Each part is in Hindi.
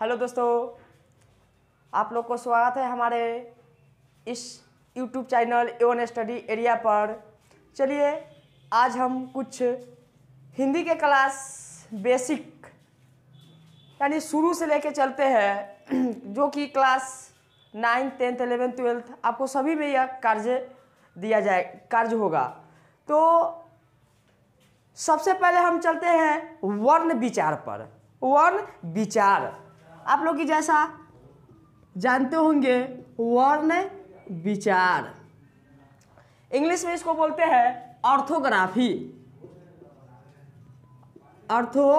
हेलो दोस्तों आप लोग को स्वागत है हमारे इस YouTube channel A one study area पर चलिए आज हम कुछ हिंदी के क्लास बेसिक यानी शुरू से लेके चलते हैं जो कि class ninth tenth eleventh twelfth आपको सभी में यह कार्य दिया जाए कार्य होगा तो सबसे पहले हम चलते हैं वर्ण विचार पर वर्ण विचार आप लोग की जैसा जानते होंगे वर्ण विचार इंग्लिश में इसको बोलते हैं ऑर्थोग्राफी अर्थोग्राफी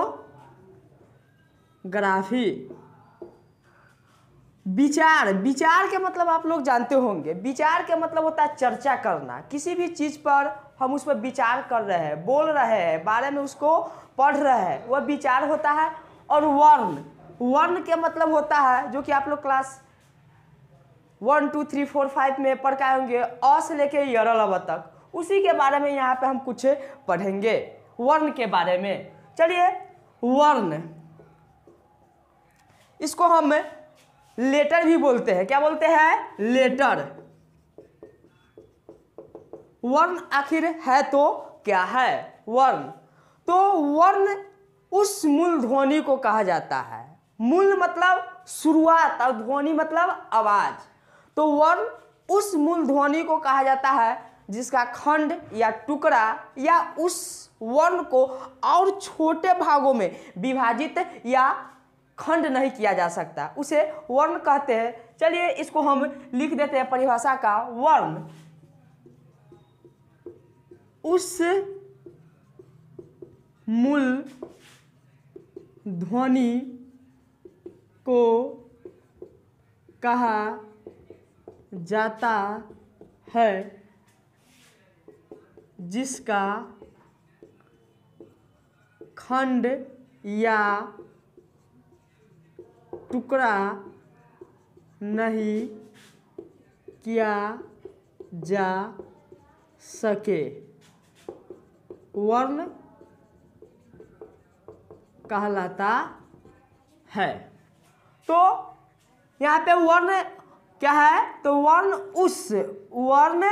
विचार विचार के मतलब आप लोग जानते होंगे विचार के मतलब होता है चर्चा करना किसी भी चीज़ पर हम उस पर विचार कर रहे हैं बोल रहे हैं बारे में उसको पढ़ रहे हैं वह विचार होता है और वर्ण वन के मतलब होता है जो कि आप लोग class one two three four five में पढ़ आए होंगे अ से लेके यरलव तक उसी के बारे में यहाँ पे हम कुछ पढ़ेंगे वर्ण के बारे में चलिए वर्ण इसको हम लेटर भी बोलते हैं क्या बोलते हैं लेटर वर्ण आखिर है तो क्या है वर्ण तो वर्ण उस मूल ध्वनि को कहा जाता है मूल मतलब शुरुआत और ध्वनि मतलब आवाज तो वर्ण उस मूल ध्वनि को कहा जाता है जिसका खंड या टुकड़ा या उस वर्ण को और छोटे भागों में विभाजित या खंड नहीं किया जा सकता उसे वर्ण कहते हैं चलिए इसको हम लिख देते हैं परिभाषा का वर्ण उस मूल ध्वनि को कहा जाता है जिसका खंड या टुकड़ा नहीं किया जा सके वर्ण कहलाता है तो यहाँ पे वर्ण क्या है तो वर्ण उस वर्ण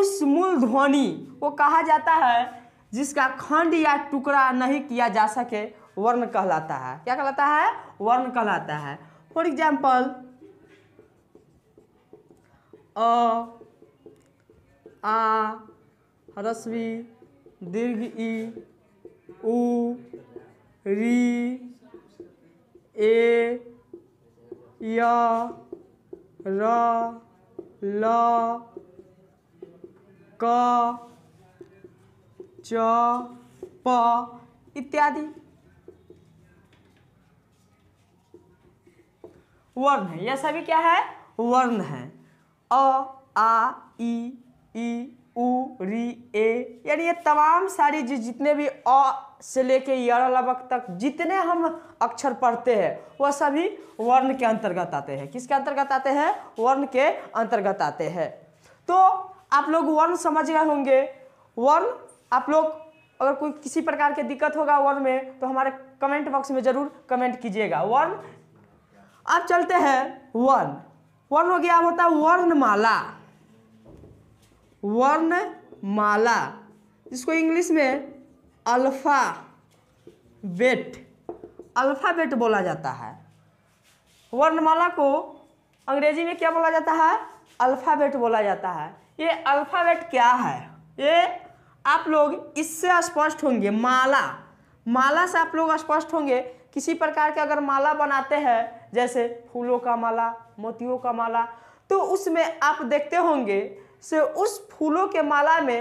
उस मूल ध्वनि को कहा जाता है जिसका खंड या टुकड़ा नहीं किया जा सके वर्ण कहलाता है क्या कहलाता है वर्ण कहलाता है फॉर एग्जाम्पल अ आ रस्वी दीर्घ ई उ री ए या रा ला का चा इत्यादि वर्ण है यह सभी क्या है वर्ण है अ आ ई ई उ री ए यानी ये तमाम सारी जो जितने भी अ से लेके यलवक तक जितने हम अक्षर पढ़ते हैं वह सभी वर्ण के अंतर्गत आते हैं किसके अंतर्गत आते हैं वर्ण के अंतर्गत आते हैं तो आप लोग वर्ण समझ गए होंगे वर्ण आप लोग अगर कोई किसी प्रकार के दिक्कत होगा वर्ण में तो हमारे कमेंट बॉक्स में ज़रूर कमेंट कीजिएगा वर्ण अब चलते हैं वर्ण वर्ण हो गया होता है वर्णमाला वर्णमाला जिसको इंग्लिश में अल्फ़ा बेट अल्फ़ाबेट बोला जाता है वर्णमाला को अंग्रेजी में क्या बोला जाता है अल्फ़ाबेट बोला जाता है ये अल्फ़ाबेट क्या है ये आप लोग इससे स्पष्ट होंगे माला माला से आप लोग स्पष्ट होंगे किसी प्रकार के अगर माला बनाते हैं जैसे फूलों का माला मोतियों का माला तो उसमें आप देखते होंगे से उस फूलों के माला में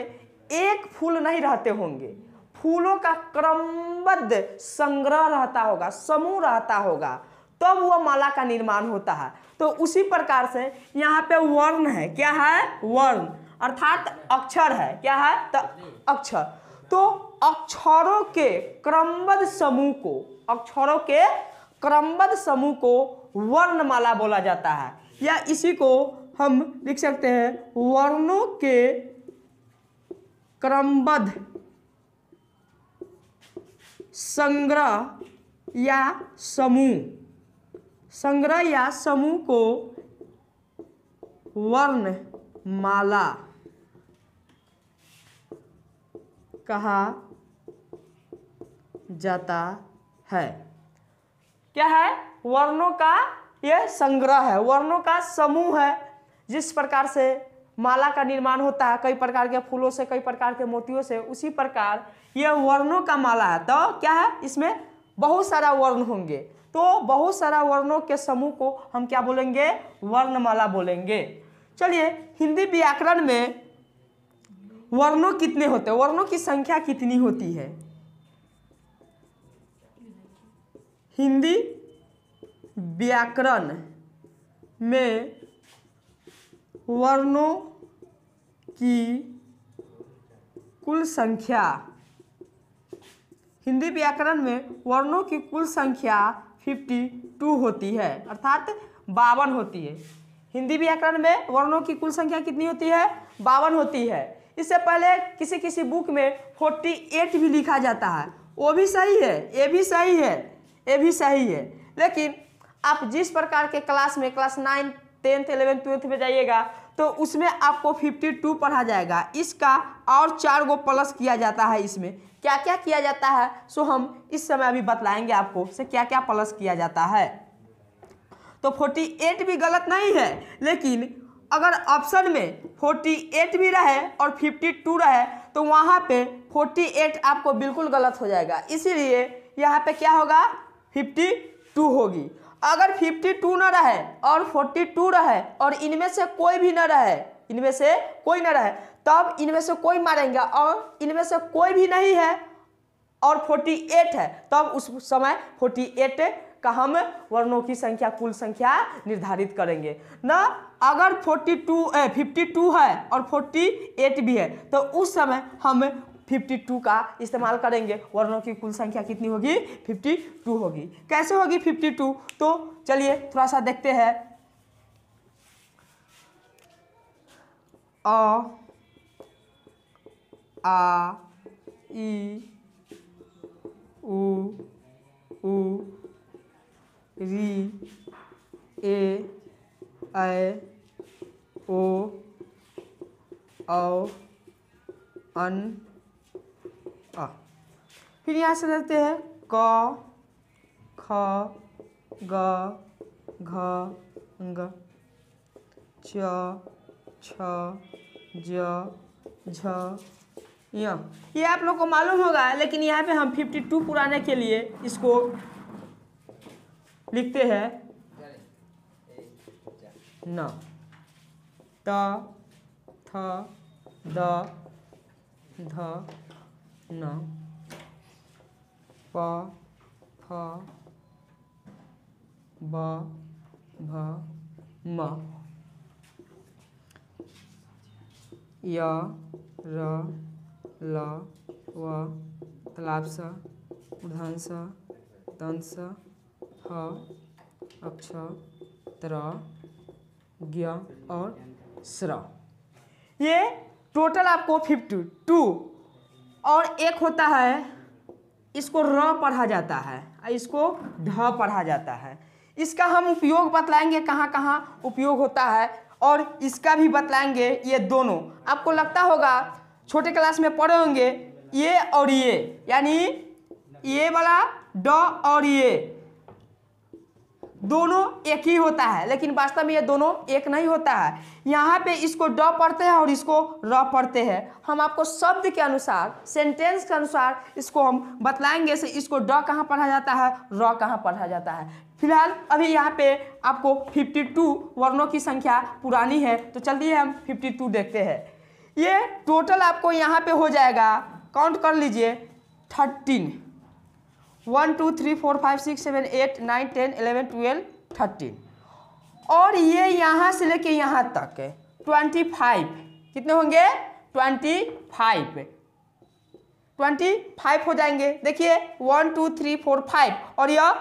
एक फूल नहीं रहते होंगे फूलों का क्रमबद्ध संग्रह रहता होगा समूह रहता होगा तब तो वह माला का निर्माण होता है तो उसी प्रकार से यहाँ पे वर्ण है क्या है वर्ण अर्थात अक्षर है क्या है तो अक्षर तो अक्षरों के क्रमबद्ध समूह को अक्षरों के क्रमबद्ध समूह को वर्णमाला बोला जाता है या इसी को हम लिख सकते हैं वर्णों के क्रमबद्ध संग्रह या समूह संग्रह या समूह को वर्ण माला कहा जाता है क्या है वर्णों का यह संग्रह है वर्णों का समूह है जिस प्रकार से माला का निर्माण होता है कई प्रकार के फूलों से कई प्रकार के मोतियों से उसी प्रकार यह वर्णों का माला है तो क्या है इसमें बहुत सारा वर्ण होंगे तो बहुत सारा वर्णों के समूह को हम क्या बोलेंगे वर्णमाला बोलेंगे चलिए हिंदी व्याकरण में वर्णों कितने होते हैं वर्णों की संख्या कितनी होती है हिंदी व्याकरण में वर्णों की कुल संख्या हिंदी व्याकरण में वर्णों की कुल संख्या 52 होती है अर्थात बावन होती है हिंदी व्याकरण में वर्णों की कुल संख्या कितनी होती है बावन होती है इससे पहले किसी किसी बुक में 48 भी लिखा जाता है वो भी सही है ये भी सही है ये भी सही है लेकिन आप जिस प्रकार के क्लास में class nine tenth eleventh twelfth में जाइएगा तो उसमें आपको फिफ्टी टू पढ़ा जाएगा इसका और चार गो प्लस किया जाता है इसमें क्या क्या किया जाता है सो हम इस समय अभी बतलाएंगे आपको से क्या क्या प्लस किया जाता है तो फोर्टी एट भी गलत नहीं है लेकिन अगर ऑप्शन में 48 भी रहे और 52 रहे तो वहाँ पे 48 आपको बिल्कुल गलत हो जाएगा इसीलिए यहाँ पे क्या होगा 52 होगी अगर 52 ना रहे और 42 रहे और इनमें से कोई भी ना रहे इनमें से कोई ना रहे तब इनमें से कोई मारेंगे और इनमें से कोई भी नहीं है और 48 है तब उस समय 48 का हम वर्णों की संख्या कुल संख्या निर्धारित करेंगे ना अगर 42 ए, 52 है और 48 भी है तो उस समय हम 52 का इस्तेमाल करेंगे वर्णों की कुल संख्या कितनी होगी 52 होगी कैसे होगी 52 तो चलिए थोड़ा सा देखते हैं अ आ ई उ उ री ए ऐ ओ औ अन आ फिर यहाँ से लेते हैं क ख ग घ ग च छ ज झ ये आप लोग को मालूम होगा लेकिन यहाँ पे हम 52 पुराने के लिए इसको लिखते हैं न त थ द ध न प फ ब भ म य र ल व तलाब स उड़न स तन स ह अक्ष त्र ज्ञ और स्र ये टोटल आपको फिफ्टी टू और एक होता है इसको र पढ़ा जाता है और इसको ढ पढ़ा जाता है इसका हम उपयोग बतलाएंगे कहाँ कहाँ उपयोग होता है और इसका भी बतलाएंगे ये दोनों आपको लगता होगा छोटे क्लास में पढ़े होंगे ये और ये यानी ये वाला ड और ये दोनों एक ही होता है लेकिन वास्तव में ये दोनों एक नहीं होता है यहाँ पे इसको ड पढ़ते हैं और इसको र पढ़ते हैं हम आपको शब्द के अनुसार सेंटेंस के अनुसार इसको हम बतलाएंगे से इसको ड कहाँ पढ़ा जाता है र कहाँ पढ़ा जाता है फिलहाल अभी यहाँ पे आपको 52 वर्णों की संख्या पुरानी है तो चलिए हम फिफ्टी देखते हैं ये टोटल आपको यहाँ पर हो जाएगा काउंट कर लीजिए thirteen one two three four five six seven eight nine ten eleven twelve thirteen और ये यहाँ से लेके यहाँ तक ट्वेंटी फाइव कितने होंगे ट्वेंटी फाइव ट्वेंटी फाइव हो जाएंगे देखिए one two three four five और यह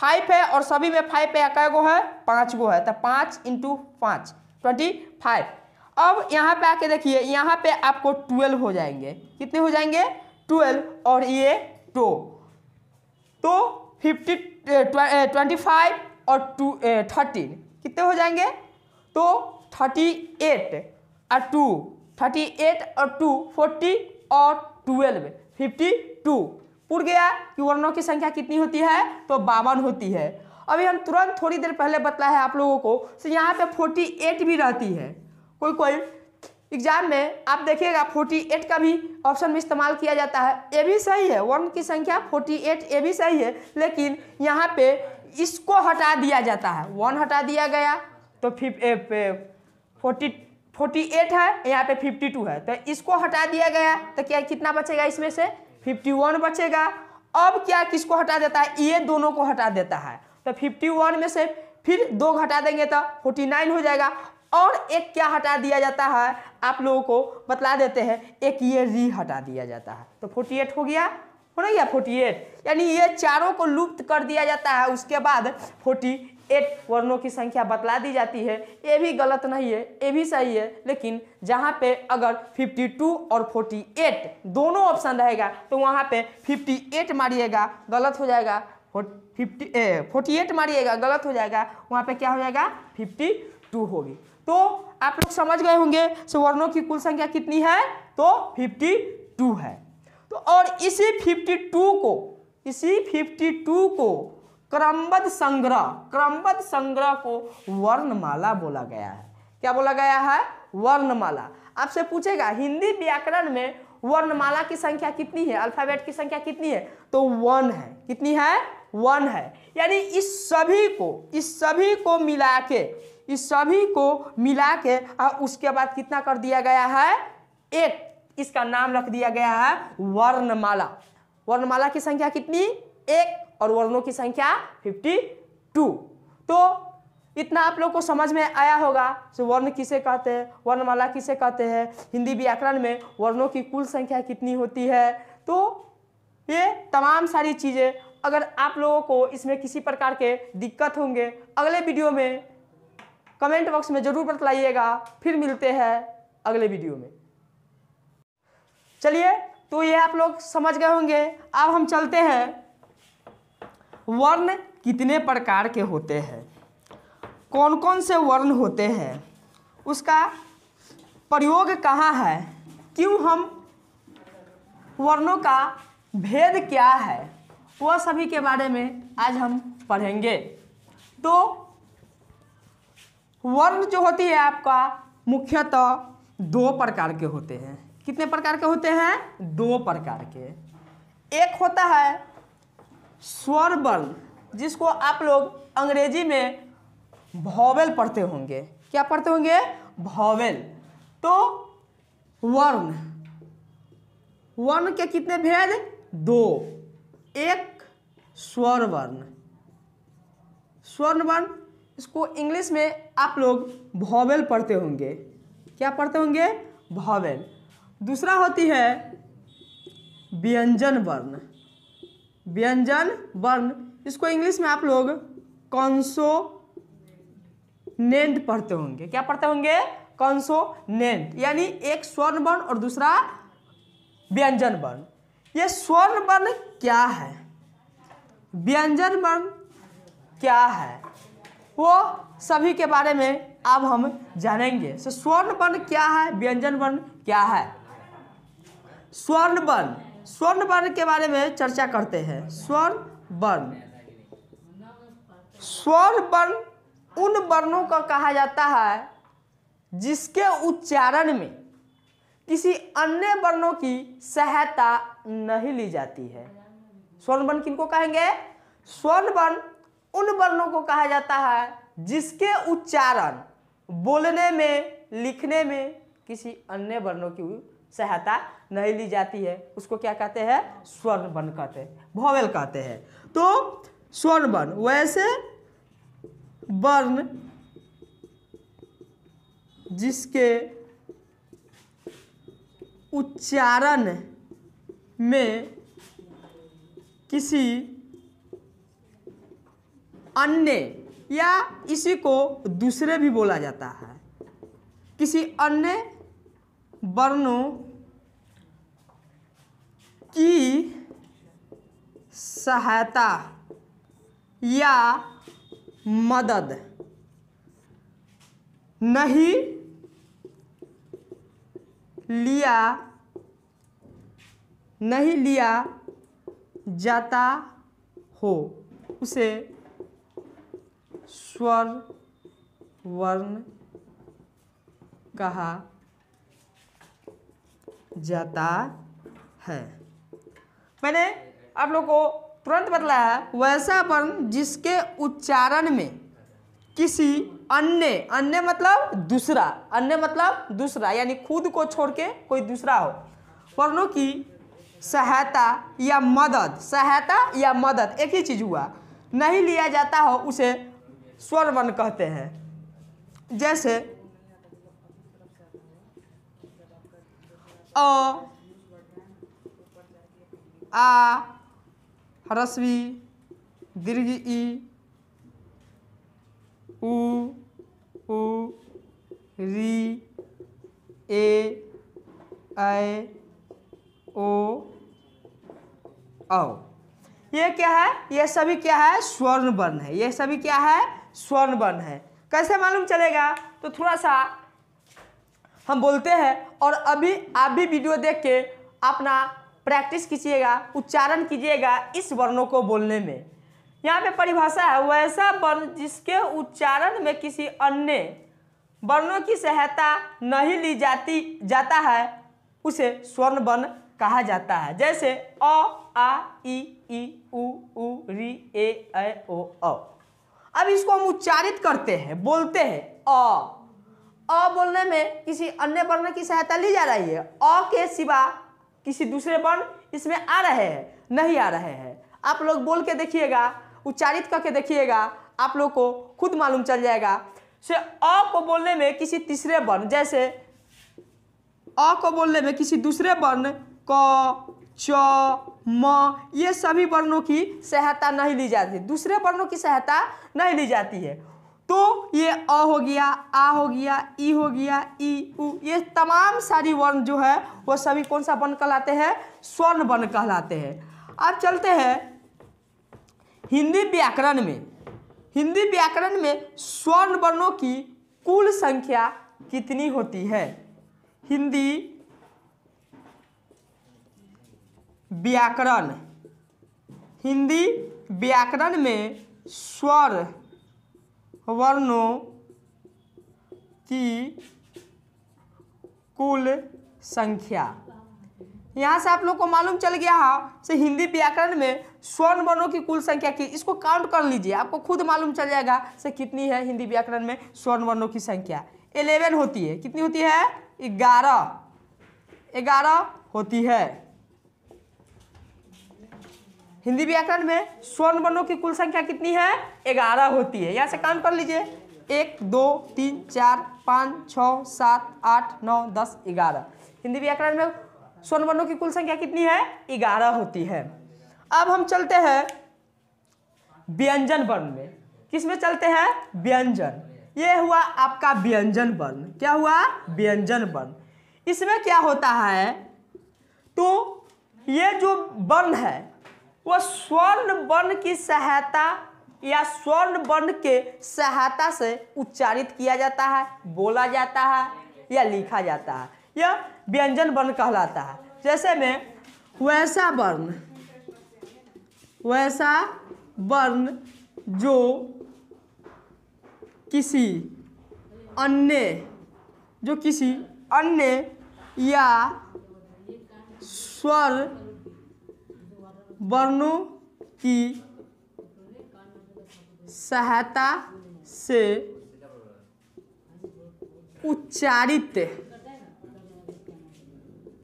फाइव है और सभी में फाइव है कै गो है पाँच गो है तो पाँच इंटू पाँच ट्वेंटी फाइव अब यहाँ पे आके देखिए यहाँ पे आपको ट्वेल्व हो जाएंगे कितने हो जाएंगे ट्वेल्व और ये टू तो फिफ्टी ट्वेंटी फाइव और टू थर्टीन eh, कितने हो जाएंगे तो थर्टी एट और टू थर्टी एट और टू फोर्टी और ट्वेल्व फिफ्टी टू पूर गया कि वर्णों की संख्या कितनी होती है तो बावन होती है अभी हम तुरंत थोड़ी देर पहले बतलाया है आप लोगों को तो यहाँ पे फोर्टी एट भी रहती है कोई कोई एग्जाम में आप देखिएगा 48 का भी ऑप्शन में इस्तेमाल किया जाता है ये भी सही है वन की संख्या 48 ये भी सही है लेकिन यहाँ पे इसको हटा दिया जाता है वन हटा दिया गया तो फिफ फोर्टी फोर्टी एट है यहाँ पे फिफ्टी टू है तो इसको हटा दिया गया तो क्या कितना बचेगा इसमें से फिफ्टी वन बचेगा अब क्या किसको हटा देता है ये दोनों को हटा देता है तो फिफ्टी वन में से फिर दो घटा देंगे तो फोर्टी नाइन हो जाएगा और एक क्या हटा दिया जाता है आप लोगों को बतला देते हैं एक ये री हटा दिया जाता है तो फोर्टी एट हो गया हो ना गया फोर्टी एट यानी ये चारों को लुप्त कर दिया जाता है उसके बाद फोर्टी एट वर्णों की संख्या बतला दी जाती है ये भी गलत नहीं है ये भी सही है लेकिन जहाँ पे अगर 52 और 48 दोनों ऑप्शन रहेगा तो वहाँ पे 58 मारिएगा गलत हो जाएगा फिफ्टी फोर्टी एट मारिएगा गलत हो जाएगा वहाँ पे क्या हो जाएगा फिफ्टी टू होगी तो आप लोग समझ गए होंगे सुवर्णों की कुल संख्या कितनी है तो 52 है तो और इसी 52 को इसी 52 को क्रमबद्ध संग्रह क्रमबद्ध संग्रह को वर्णमाला बोला गया है क्या बोला गया है वर्णमाला आपसे पूछेगा हिंदी व्याकरण में वर्णमाला की संख्या कितनी है अल्फाबेट की संख्या कितनी है तो वन है कितनी है वन है यानी इस सभी को इस सभी को मिला के इस सभी को मिला के और उसके बाद कितना कर दिया गया है एक इसका नाम रख दिया गया है वर्णमाला वर्णमाला की संख्या कितनी एक और वर्णों की संख्या फिफ्टी टू तो इतना आप लोग को समझ में आया होगा तो वर्ण किसे कहते हैं वर्णमाला किसे कहते हैं हिंदी व्याकरण में वर्णों की कुल संख्या कितनी होती है तो ये तमाम सारी चीज़ें अगर आप लोगों को इसमें किसी प्रकार के दिक्कत होंगे अगले वीडियो में कमेंट बॉक्स में ज़रूर बतलाइएगा फिर मिलते हैं अगले वीडियो में चलिए तो ये आप लोग समझ गए होंगे अब हम चलते हैं वर्ण कितने प्रकार के होते हैं कौन कौन से वर्ण होते हैं उसका प्रयोग कहाँ है क्यों हम वर्णों का भेद क्या है वह सभी के बारे में आज हम पढ़ेंगे तो वर्ण जो होती है आपका मुख्यतः तो दो प्रकार के होते हैं कितने प्रकार के होते हैं दो प्रकार के एक होता है स्वर वर्ण जिसको आप लोग अंग्रेजी में भॉवेल पढ़ते होंगे क्या पढ़ते होंगे भॉवेल तो वर्ण वर्ण के कितने भेद दो एक स्वर वर्ण स्वर्ण वर्ण इसको इंग्लिश में आप लोग भॉवेल पढ़ते होंगे क्या पढ़ते होंगे भॉवेल दूसरा होती है व्यंजन वर्ण व्यंजन वर्ण इसको इंग्लिश में आप लोग कॉन्सोनेंट पढ़ते होंगे क्या पढ़ते होंगे कॉन्सोनेंट यानी एक स्वर्ण वर्ण और दूसरा व्यंजन वर्ण ये स्वर्ण वर्ण क्या है व्यंजन वर्ण क्या है वो सभी के बारे में अब हम जानेंगे so, स्वर्ण वर्ण क्या है व्यंजन वर्ण क्या है स्वर्ण वर्ण स्वर्ण वर्ण के बारे में चर्चा करते हैं स्वर्ण वर्ण स्वर्ण वर्ण उन वर्णों का कहा जाता है जिसके उच्चारण में किसी अन्य वर्णों की सहायता नहीं ली जाती है स्वर्ण वर्ण किनको कहेंगे स्वर्ण वर्ण उन वर्णों को कहा जाता है जिसके उच्चारण बोलने में लिखने में किसी अन्य वर्णों की सहायता नहीं ली जाती है उसको क्या कहते हैं स्वर्ण वर्ण कहते हैं भोवेल कहते हैं तो स्वर्ण वर्ण वैसे वर्ण जिसके उच्चारण में किसी अन्य या इसी को दूसरे भी बोला जाता है किसी अन्य वर्णों की सहायता या मदद नहीं लिया नहीं लिया जाता हो उसे स्वर वर्ण कहा जाता है मैंने आप लोग को तुरंत बतलाया वैसा वर्ण जिसके उच्चारण में किसी अन्य अन्य मतलब दूसरा अन्य मतलब दूसरा यानी खुद को छोड़ के कोई दूसरा हो वर्णों की सहायता या मदद सहायता या मदद एक ही चीज़ हुआ नहीं लिया जाता हो उसे स्वर वर्ण कहते हैं जैसे अ आ हरस्वी दीर्घ ई उ उ री ए ऐ ओ औ ये क्या है ये सभी क्या है स्वर्ण वर्ण है ये सभी क्या है स्वर्ण वर्ण है कैसे मालूम चलेगा तो थोड़ा सा हम बोलते हैं और अभी आप भी वीडियो देख के अपना प्रैक्टिस कीजिएगा उच्चारण कीजिएगा इस वर्णों को बोलने में यहाँ पे परिभाषा है वैसा वर्ण जिसके उच्चारण में किसी अन्य वर्णों की सहायता नहीं ली जाती जाता है उसे स्वर्ण वर्ण कहा जाता है जैसे अ आ ई ई उ ऊ री ए ओ औ अब इसको हम उच्चारित करते हैं बोलते हैं अ अ बोलने में किसी अन्य वर्ण की सहायता ली जा रही है अ के सिवा किसी दूसरे वर्ण इसमें आ रहे हैं नहीं आ रहे हैं आप लोग बोल के देखिएगा उच्चारित करके देखिएगा आप लोग को खुद मालूम चल जाएगा से अ को बोलने में किसी तीसरे वर्ण जैसे अ को बोलने में किसी दूसरे वर्ण क च म ये सभी वर्णों की सहायता नहीं ली जाती दूसरे वर्णों की सहायता नहीं ली जाती है तो ये अ हो गया आ हो गया ई हो गया ई उ ये तमाम सारी वर्ण जो है वो सभी कौन सा वर्ण कहलाते हैं स्वर्ण वर्ण कहलाते हैं अब चलते हैं हिंदी व्याकरण में हिंदी व्याकरण में स्वर्ण वर्णों की कुल संख्या कितनी होती है हिंदी व्याकरण हिंदी व्याकरण में स्वर वर्णों की कुल संख्या यहाँ से आप लोग को मालूम चल गया है हाँ, से हिंदी व्याकरण में स्वर्ण वर्णों की कुल संख्या की इसको काउंट कर लीजिए आपको खुद मालूम चल जाएगा से कितनी है हिंदी व्याकरण में स्वर्ण वर्णों की संख्या एलेवन होती है कितनी होती है ग्यारह ग्यारह होती है हिंदी व्याकरण में स्वर्ण वर्णों की कुल संख्या कितनी है ग्यारह होती है यहाँ से काउंट कर लीजिए एक दो तीन चार पाँच छः सात आठ नौ दस ग्यारह हिंदी व्याकरण में स्वर्ण वर्णों की कुल संख्या कितनी है ग्यारह होती है अब हम चलते हैं व्यंजन वर्ण में किस में चलते हैं व्यंजन ये हुआ आपका व्यंजन वर्ण क्या हुआ व्यंजन वर्ण इसमें क्या होता है तो ये जो वर्ण है वह स्वर्ण वर्ण की सहायता या स्वर्ण वर्ण के सहायता से उच्चारित किया जाता है बोला जाता है या लिखा जाता है या व्यंजन वर्ण कहलाता है जैसे में वैसा वर्ण वैसा वर्ण जो किसी अन्य जो किसी अन्य या स्वर वर्णों की सहायता से उच्चारित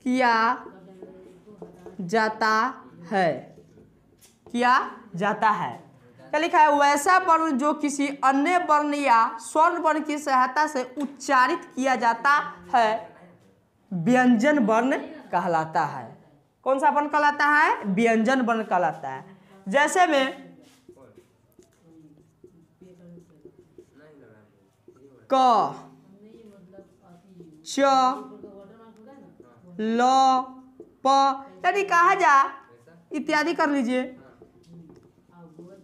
किया जाता है किया जाता है क्या लिखा है वैसा वर्ण जो किसी अन्य वर्ण या स्वर्ण वर्ण की सहायता से उच्चारित किया जाता है व्यंजन वर्ण कहलाता है कौन सा बन कहलाता है व्यंजन बन कहलाता है जैसे में क च ल प यानी कहा जा इत्यादि कर लीजिए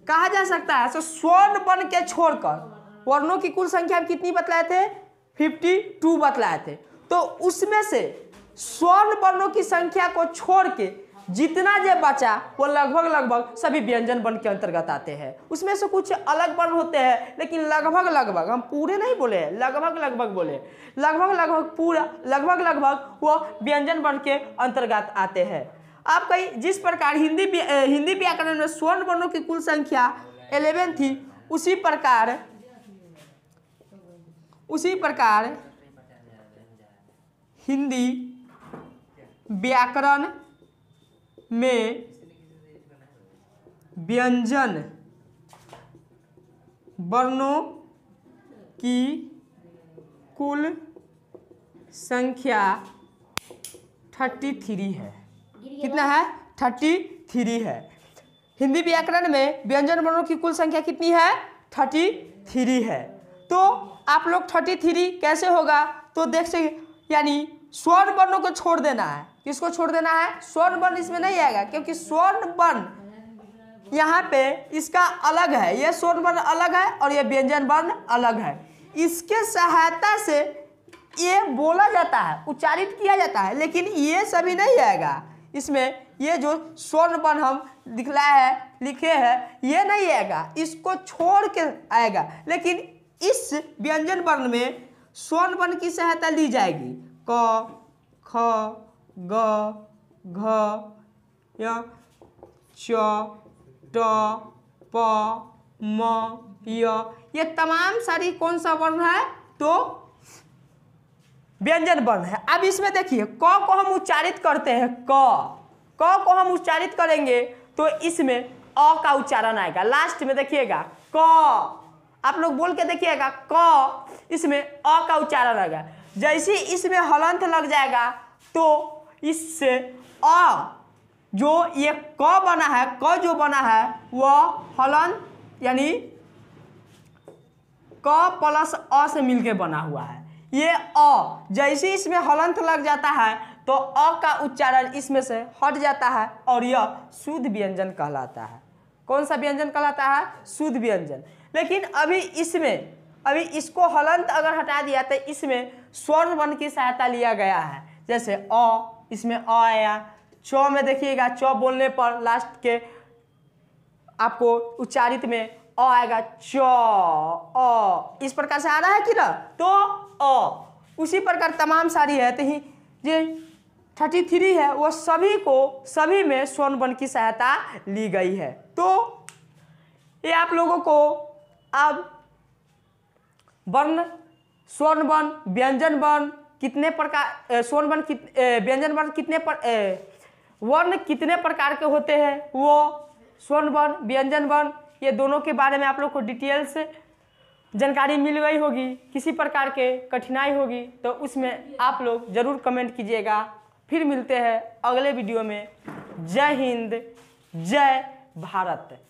कहा जा सकता है सो स्वर्ण बन के छोड़कर वर्णों की कुल संख्या कितनी बतलाए थे 52 बतलाए थे तो उसमें से स्वर्ण वर्णों की संख्या को छोड़ के जितना जो बचा वो लगभग लगभग सभी व्यंजन वर्ण के अंतर्गत आते हैं उसमें से कुछ अलग वर्ण होते हैं लेकिन लगभग लगभग हम पूरे नहीं बोले हैं लगभग लगभग बोले लगभग लगभग पूरा लगभग लगभग वो व्यंजन वर्ण के अंतर्गत आते हैं आप कई जिस प्रकार हिंदी हिंदी व्याकरण में स्वर्ण वर्णों की कुल संख्या एलेवन थी उसी प्रकार उसी प्रकार हिंदी व्याकरण में व्यंजन वर्णों की कुल संख्या थर्टी थ्री है कितना है थर्टी थ्री है हिंदी व्याकरण में व्यंजन वर्णों की कुल संख्या कितनी है थर्टी थ्री है तो आप लोग थर्टी थ्री कैसे होगा तो देख से यानी स्वर्ण वर्णों को छोड़ देना है किसको छोड़ देना है स्वर्ण वर्ण इसमें नहीं आएगा क्योंकि स्वर्ण वर्ण यहाँ पे इसका अलग है यह स्वर्ण वर्ण अलग है और यह व्यंजन वर्ण अलग है इसके सहायता से ये बोला जाता है उच्चारित किया जाता है लेकिन ये सभी नहीं आएगा इसमें ये जो स्वर्ण वर्ण हम दिखलाए है लिखे है ये नहीं आएगा इसको छोड़ के आएगा लेकिन इस व्यंजन वर्ण में स्वर्ण वर्ण की सहायता ली जाएगी क ख ग घ य च ट प म य ये तमाम सारी कौन सा वर्ण है तो व्यंजन वर्ण है अब इसमें देखिए क को हम उच्चारित करते हैं क क को हम उच्चारित करेंगे तो इसमें अ का उच्चारण आएगा लास्ट में देखिएगा क आप लोग बोल के देखिएगा क इसमें अ का उच्चारण आएगा जैसे इसमें हलंत लग जाएगा तो इससे अ जो ये क बना है क जो बना है वह हलन यानी क प्लस अ से मिलके बना हुआ है ये अ जैसे इसमें हलंत तो लग जाता है तो अ का उच्चारण इसमें से हट जाता है और यह शुद्ध व्यंजन कहलाता है कौन सा व्यंजन कहलाता है शुद्ध व्यंजन लेकिन अभी इसमें अभी इसको हलंत तो अगर हटा दिया तो इसमें स्वर्ण वन की सहायता लिया गया है जैसे अ इसमें अ आया चौ में देखिएगा चौ बोलने पर लास्ट के आपको उच्चारित में अ आएगा चौ अ इस प्रकार से आ रहा है कि ना तो अ उसी प्रकार तमाम सारी है तो ही ये थर्टी थ्री है वह सभी को सभी में स्वर्ण बन की सहायता ली गई है तो ये आप लोगों को अब वर्ण स्वर्ण वर्ण व्यंजन वर्ण कितने प्रकार स्वर्ण वर्ण कित व्यंजन वर्ण कितने पर वर्ण कितने प्रकार के होते हैं वो स्वर्ण वर्ण व्यंजन वर्ण ये दोनों के बारे में आप लोग को डिटेल्स जानकारी मिल गई होगी किसी प्रकार के कठिनाई होगी तो उसमें आप लोग ज़रूर कमेंट कीजिएगा फिर मिलते हैं अगले वीडियो में जय हिंद जय भारत